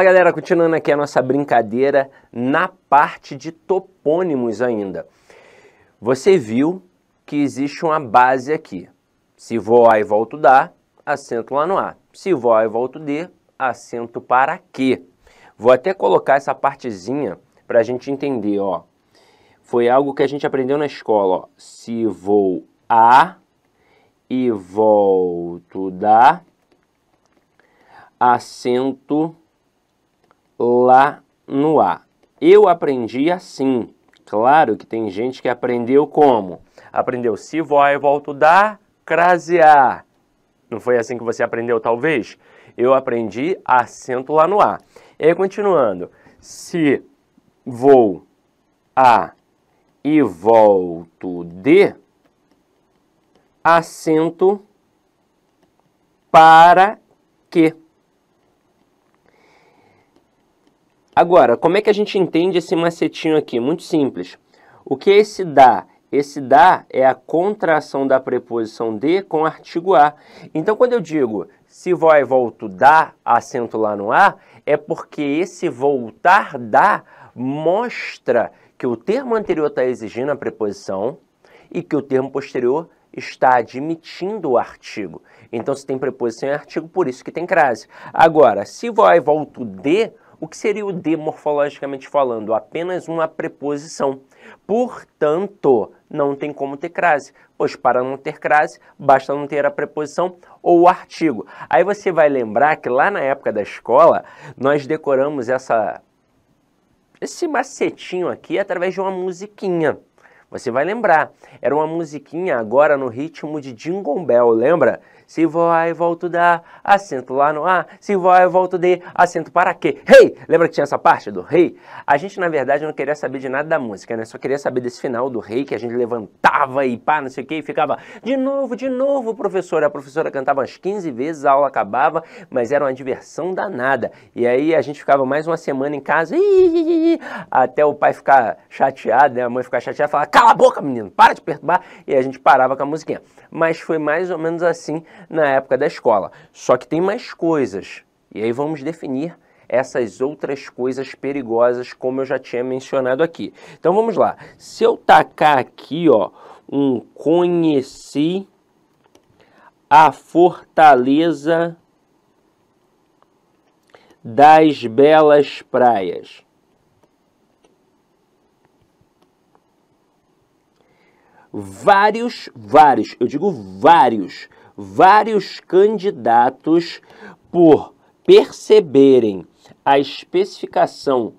Fala galera, continuando aqui a nossa brincadeira na parte de topônimos ainda. Você viu que existe uma base aqui. Se vou A e volto da, acento lá no A. Se vou A e volto D, acento para quê? Vou até colocar essa partezinha para a gente entender, ó. Foi algo que a gente aprendeu na escola, ó. Se vou A e volto da, acento lá no a. Eu aprendi assim. Claro que tem gente que aprendeu como? Aprendeu se e volto crase crasear. Não foi assim que você aprendeu, talvez? Eu aprendi acento lá no a. E aí, continuando. Se vou a e volto de, acento para que. Agora, como é que a gente entende esse macetinho aqui? Muito simples. O que é esse dá? Esse dá é a contração da preposição de com artigo a. Então, quando eu digo se vai volto dá, acento lá no a, é porque esse voltar dá mostra que o termo anterior está exigindo a preposição e que o termo posterior está admitindo o artigo. Então, se tem preposição e artigo, por isso que tem crase. Agora, se vai volto de, o que seria o de morfologicamente falando? Apenas uma preposição. Portanto, não tem como ter crase, pois para não ter crase, basta não ter a preposição ou o artigo. Aí você vai lembrar que lá na época da escola, nós decoramos essa esse macetinho aqui através de uma musiquinha. Você vai lembrar, era uma musiquinha agora no ritmo de Jingle Bell, lembra? Se vai, volto da acento lá no A. Se vai, volto D, acento para quê? Rei! Hey! Lembra que tinha essa parte do rei? Hey? A gente, na verdade, não queria saber de nada da música, né? Só queria saber desse final do rei, hey, que a gente levantava e pá, não sei o quê, e ficava de novo, de novo, professora. A professora cantava umas 15 vezes, a aula acabava, mas era uma diversão danada. E aí a gente ficava mais uma semana em casa, até o pai ficar chateado, né? A mãe ficar chateada e falar, cala a boca, menino, para de perturbar. E a gente parava com a musiquinha. Mas foi mais ou menos assim na época da escola. Só que tem mais coisas. E aí vamos definir essas outras coisas perigosas, como eu já tinha mencionado aqui. Então vamos lá. Se eu tacar aqui, ó, um conheci a fortaleza das belas praias. Vários, vários, eu digo vários vários candidatos por perceberem a especificação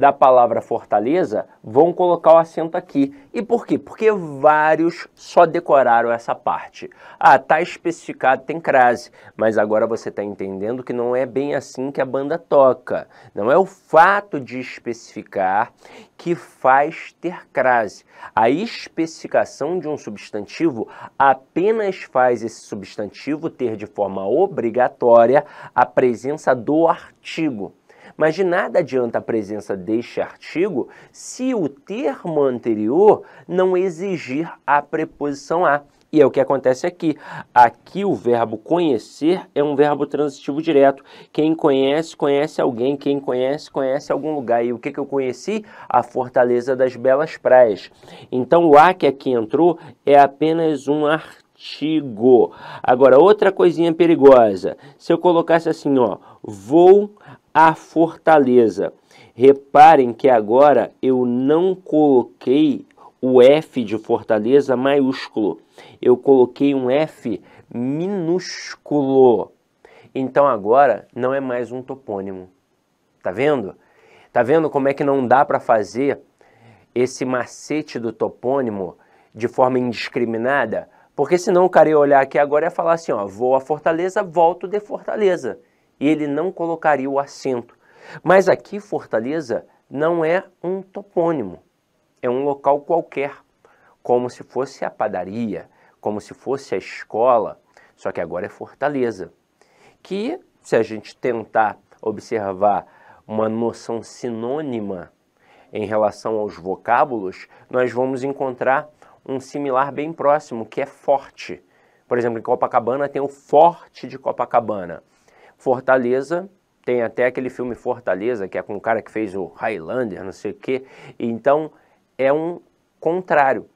da palavra fortaleza vão colocar o acento aqui. E por quê? Porque vários só decoraram essa parte. Ah, tá especificado, tem crase, mas agora você está entendendo que não é bem assim que a banda toca. Não é o fato de especificar que faz ter crase. A especificação de um substantivo apenas faz esse substantivo ter de forma obrigatória a presença do artigo. Mas de nada adianta a presença deste artigo se o termo anterior não exigir a preposição a. E é o que acontece aqui. Aqui o verbo conhecer é um verbo transitivo direto. Quem conhece, conhece alguém. Quem conhece, conhece algum lugar. E o que, que eu conheci? A Fortaleza das Belas Praias. Então o A que aqui entrou é apenas um artigo. Agora, outra coisinha perigosa. Se eu colocasse assim, ó, vou a fortaleza. Reparem que agora eu não coloquei o F de fortaleza maiúsculo, eu coloquei um F minúsculo. Então agora não é mais um topônimo. Tá vendo? Tá vendo como é que não dá para fazer esse macete do topônimo de forma indiscriminada? Porque senão o cara ia olhar aqui agora e falar assim, ó, vou a Fortaleza, volto de Fortaleza e ele não colocaria o acento. Mas aqui Fortaleza não é um topônimo, é um local qualquer, como se fosse a padaria, como se fosse a escola, só que agora é Fortaleza. Que, se a gente tentar observar uma noção sinônima em relação aos vocábulos, nós vamos encontrar um similar bem próximo, que é forte. Por exemplo, em Copacabana tem o Forte de Copacabana. Fortaleza, tem até aquele filme Fortaleza, que é com o cara que fez o Highlander, não sei o quê. Então, é um contrário.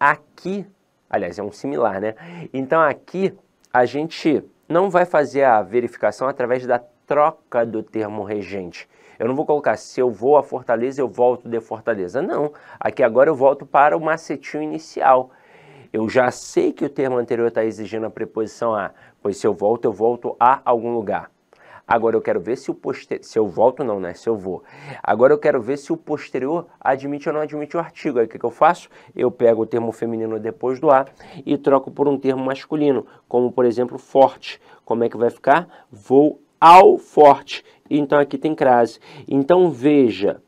Aqui, aliás, é um similar, né? Então, aqui, a gente não vai fazer a verificação através da troca do termo regente. Eu não vou colocar se eu vou a Fortaleza, eu volto de Fortaleza. Não. Aqui agora eu volto para o macetinho inicial. Eu já sei que o termo anterior está exigindo a preposição a, pois se eu volto, eu volto a algum lugar. Agora eu quero ver se o posterior. Se eu volto, não, né? Se eu vou. Agora eu quero ver se o posterior admite ou não admite o artigo. Aí o que, que eu faço? Eu pego o termo feminino depois do A e troco por um termo masculino, como por exemplo forte. Como é que vai ficar? Vou ao forte. Então aqui tem crase. Então veja,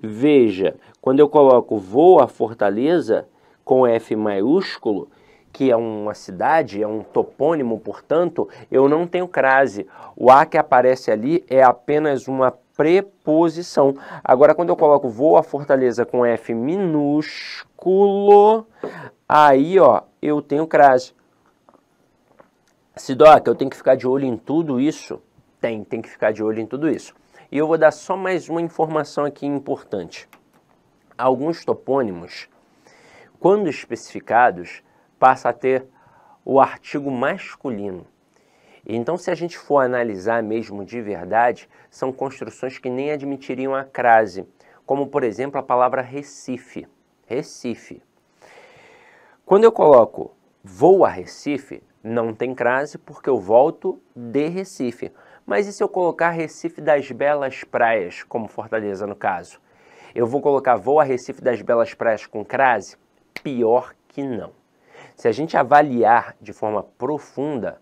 veja, quando eu coloco vou a Fortaleza com F maiúsculo, que é uma cidade, é um topônimo, portanto, eu não tenho crase. O a que aparece ali é apenas uma preposição. Agora, quando eu coloco vou a Fortaleza com F minúsculo, aí ó, eu tenho crase. Sidoc, eu tenho que ficar de olho em tudo isso? Tem, tem que ficar de olho em tudo isso. E eu vou dar só mais uma informação aqui importante. Alguns topônimos, quando especificados, passa a ter o artigo masculino. Então, se a gente for analisar mesmo de verdade, são construções que nem admitiriam a crase, como por exemplo a palavra Recife. Recife. Quando eu coloco vou a Recife, não tem crase porque eu volto de Recife. Mas e se eu colocar Recife das Belas Praias, como Fortaleza no caso? Eu vou colocar vou a Recife das Belas Praias com crase? Pior que não. Se a gente avaliar de forma profunda,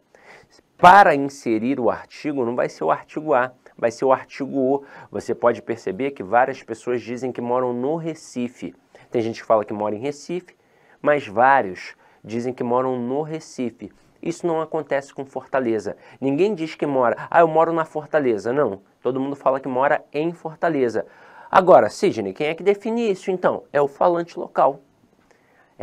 para inserir o artigo, não vai ser o artigo A, vai ser o artigo O. Você pode perceber que várias pessoas dizem que moram no Recife. Tem gente que fala que mora em Recife, mas vários dizem que moram no Recife. Isso não acontece com Fortaleza. Ninguém diz que mora, ah, eu moro na Fortaleza. Não, todo mundo fala que mora em Fortaleza. Agora, Sidney, quem é que define isso então? É o falante local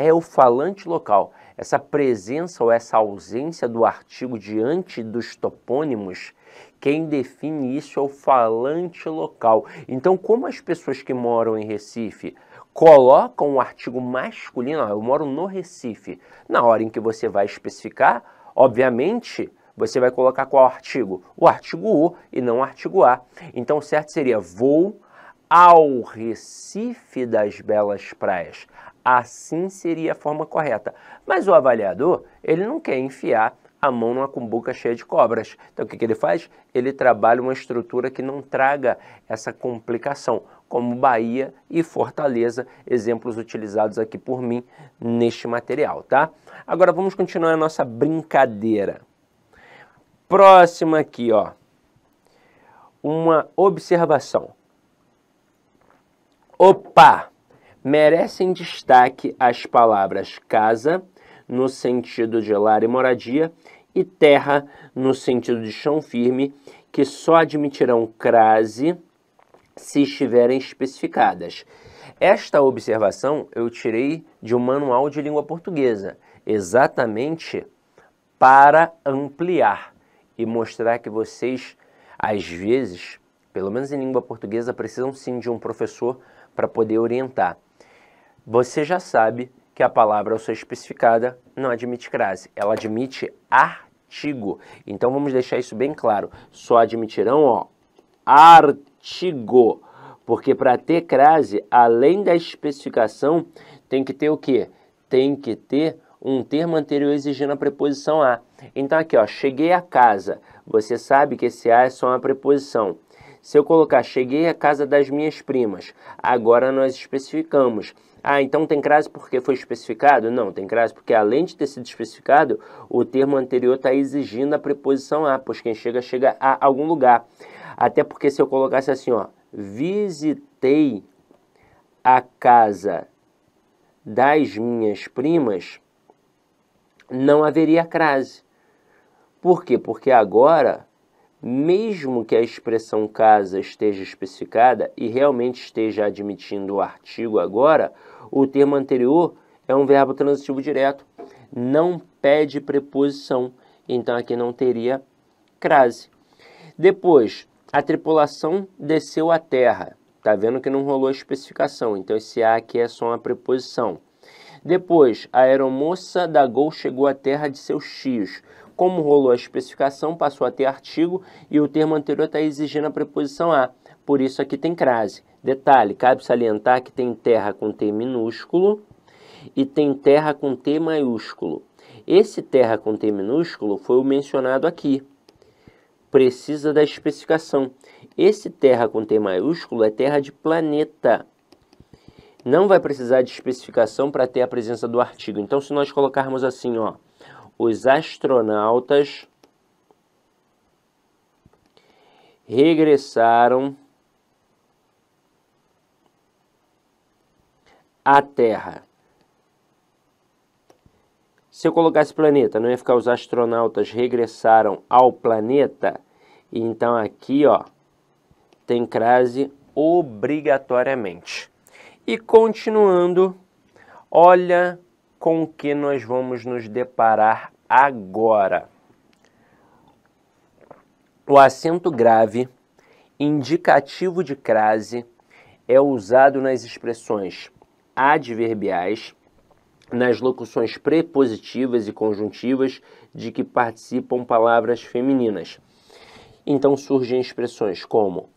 é o falante local. Essa presença ou essa ausência do artigo diante dos topônimos, quem define isso é o falante local. Então, como as pessoas que moram em Recife colocam o artigo masculino, eu moro no Recife, na hora em que você vai especificar, obviamente, você vai colocar qual artigo? O artigo U e não o artigo A. Então, certo seria vou ao Recife das Belas Praias. Assim seria a forma correta. Mas o avaliador, ele não quer enfiar a mão numa cumbuca cheia de cobras. Então o que, que ele faz? Ele trabalha uma estrutura que não traga essa complicação, como Bahia e Fortaleza, exemplos utilizados aqui por mim neste material, tá? Agora vamos continuar a nossa brincadeira. Próxima aqui, ó. Uma observação. Opa! merecem destaque as palavras casa, no sentido de lar e moradia, e terra, no sentido de chão firme, que só admitirão crase se estiverem especificadas. Esta observação eu tirei de um manual de língua portuguesa, exatamente para ampliar e mostrar que vocês, às vezes, pelo menos em língua portuguesa, precisam sim de um professor para poder orientar você já sabe que a palavra ao ser especificada não admite crase, ela admite artigo. Então vamos deixar isso bem claro. Só admitirão, ó, artigo. Porque para ter crase, além da especificação, tem que ter o quê? Tem que ter um termo anterior exigindo a preposição a. Então aqui, ó, cheguei a casa. Você sabe que esse a é só uma preposição. Se eu colocar cheguei à casa das minhas primas, agora nós especificamos. Ah, então tem crase porque foi especificado? Não, tem crase porque além de ter sido especificado, o termo anterior está exigindo a preposição a, pois quem chega, chega a algum lugar. Até porque se eu colocasse assim, ó, visitei a casa das minhas primas, não haveria crase. Por quê? Porque agora mesmo que a expressão casa esteja especificada e realmente esteja admitindo o artigo agora, o termo anterior é um verbo transitivo direto, não pede preposição, então aqui não teria crase. Depois, a tripulação desceu à terra. Está vendo que não rolou a especificação, então esse A aqui é só uma preposição. Depois, a aeromoça da Gol chegou à terra de seus tios. Como rolou a especificação, passou a ter artigo e o termo anterior está exigindo a preposição a. Por isso aqui tem crase. Detalhe, cabe salientar que tem terra com T minúsculo e tem terra com T maiúsculo. Esse terra com T minúsculo foi o mencionado aqui. Precisa da especificação. Esse terra com T maiúsculo é terra de planeta. Não vai precisar de especificação para ter a presença do artigo. Então, se nós colocarmos assim, ó, os astronautas regressaram à Terra. Se eu colocasse planeta, não ia ficar os astronautas regressaram ao planeta? Então aqui, ó, tem crase obrigatoriamente. E continuando, olha com o que nós vamos nos deparar agora. O acento grave, indicativo de crase, é usado nas expressões adverbiais, nas locuções prepositivas e conjuntivas de que participam palavras femininas. Então surgem expressões como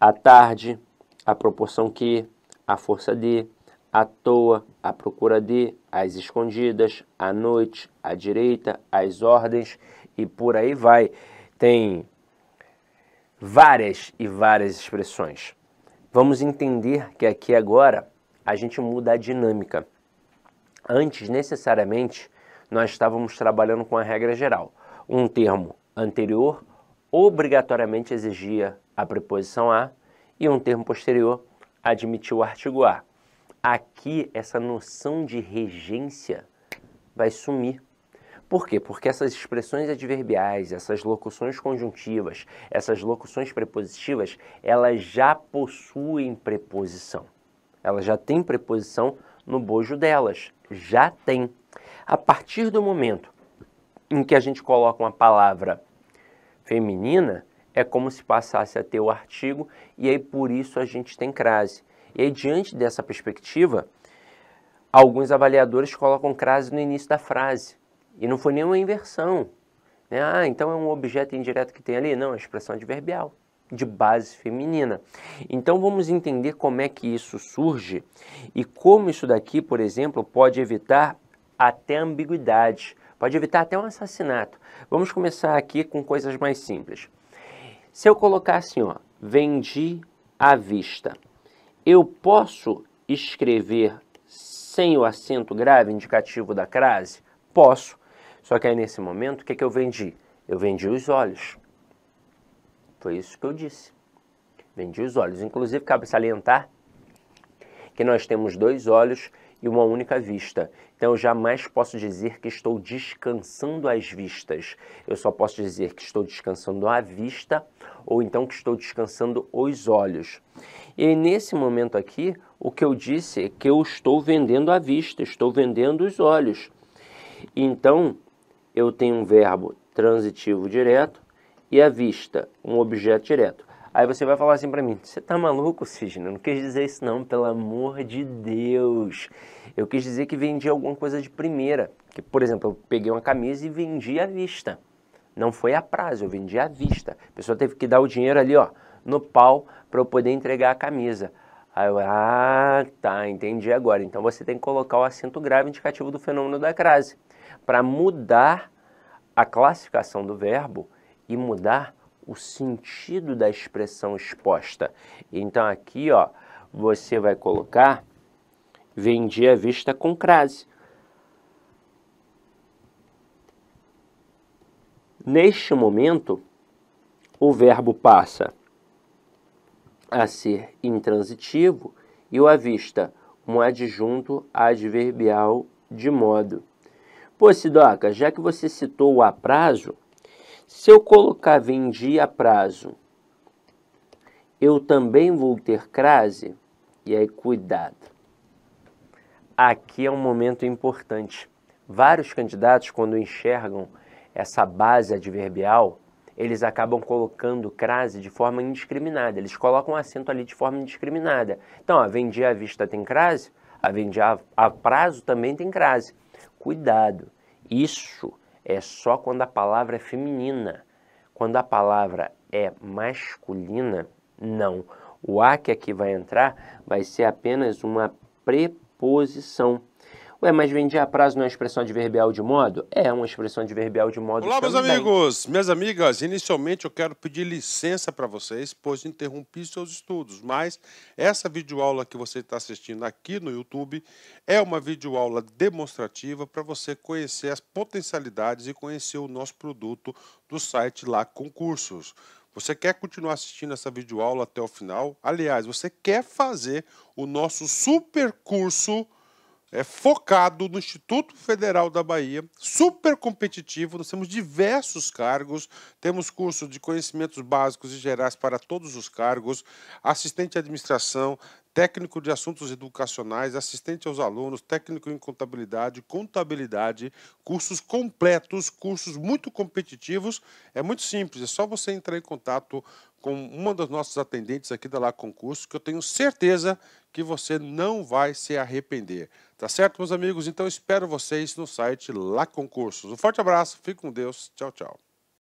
a tarde, a proporção que, a força de, à toa, à procura de, às escondidas, à noite, à direita, às ordens e por aí vai. Tem várias e várias expressões. Vamos entender que aqui agora a gente muda a dinâmica. Antes, necessariamente, nós estávamos trabalhando com a regra geral. Um termo anterior obrigatoriamente exigia a preposição a e um termo posterior admitiu o artigo a aqui essa noção de regência vai sumir. Por quê? Porque essas expressões adverbiais, essas locuções conjuntivas, essas locuções prepositivas, elas já possuem preposição. Elas já têm preposição no bojo delas. Já tem. A partir do momento em que a gente coloca uma palavra feminina, é como se passasse a ter o artigo, e aí por isso a gente tem crase. E aí, diante dessa perspectiva, alguns avaliadores colocam crase no início da frase. E não foi nenhuma inversão. Né? Ah, então é um objeto indireto que tem ali? Não, é expressão adverbial, de base feminina. Então vamos entender como é que isso surge e como isso daqui, por exemplo, pode evitar até ambiguidade, pode evitar até um assassinato. Vamos começar aqui com coisas mais simples. Se eu colocar assim, ó, vendi à vista, eu posso escrever sem o acento grave indicativo da crase? Posso. Só que aí nesse momento, o que, é que eu vendi? Eu vendi os olhos. Foi isso que eu disse. Vendi os olhos. Inclusive, cabe salientar que nós temos dois olhos e uma única vista. Então eu jamais posso dizer que estou descansando as vistas. Eu só posso dizer que estou descansando a vista ou então que estou descansando os olhos. E nesse momento aqui, o que eu disse é que eu estou vendendo a vista, estou vendendo os olhos. Então, eu tenho um verbo transitivo direto e a vista, um objeto direto. Aí você vai falar assim para mim: você tá maluco, Sidney? Eu não quis dizer isso, não, pelo amor de Deus. Eu quis dizer que vendi alguma coisa de primeira. Que, por exemplo, eu peguei uma camisa e vendi à vista. Não foi a prazo, eu vendi à vista. A pessoa teve que dar o dinheiro ali, ó, no pau, para eu poder entregar a camisa. Aí eu, ah, tá, entendi agora. Então você tem que colocar o acento grave indicativo do fenômeno da crase. Para mudar a classificação do verbo e mudar o sentido da expressão exposta. Então aqui, ó, você vai colocar vendi à vista com crase. Neste momento, o verbo passa a ser intransitivo e o avista vista um adjunto adverbial de modo. Pô, Sidoca, já que você citou o prazo se eu colocar vendi a prazo, eu também vou ter crase? E aí, cuidado. Aqui é um momento importante. Vários candidatos, quando enxergam essa base adverbial, eles acabam colocando crase de forma indiscriminada. Eles colocam acento ali de forma indiscriminada. Então, a vendi à vista tem crase, a vendi a, prazo também tem crase. Cuidado. Isso é só quando a palavra é feminina. Quando a palavra é masculina, não. O a que aqui vai entrar vai ser apenas uma preposição. Ué, mas vendia a prazo não é expressão adverbial de modo? É uma expressão adverbial de modo Olá, meus amigos, minhas amigas. Inicialmente eu quero pedir licença para vocês, pois interrompi seus estudos, mas essa videoaula que você está assistindo aqui no YouTube é uma videoaula demonstrativa para você conhecer as potencialidades e conhecer o nosso produto do site lá Concursos. Você quer continuar assistindo essa videoaula até o final? Aliás, você quer fazer o nosso super curso é, focado no Instituto Federal da Bahia, super competitivo. Nós temos diversos cargos, temos curso de conhecimentos básicos e gerais para todos os cargos, assistente de administração, técnico de assuntos educacionais, assistente aos alunos, técnico em contabilidade, contabilidade, cursos completos, cursos muito competitivos. É muito simples, é só você entrar em contato com uma das nossas atendentes aqui da Lá Concurso, que eu tenho certeza que você não vai se arrepender. Tá certo, meus amigos? Então espero vocês no site Lá Concursos. Um forte abraço, fique com Deus, tchau, tchau.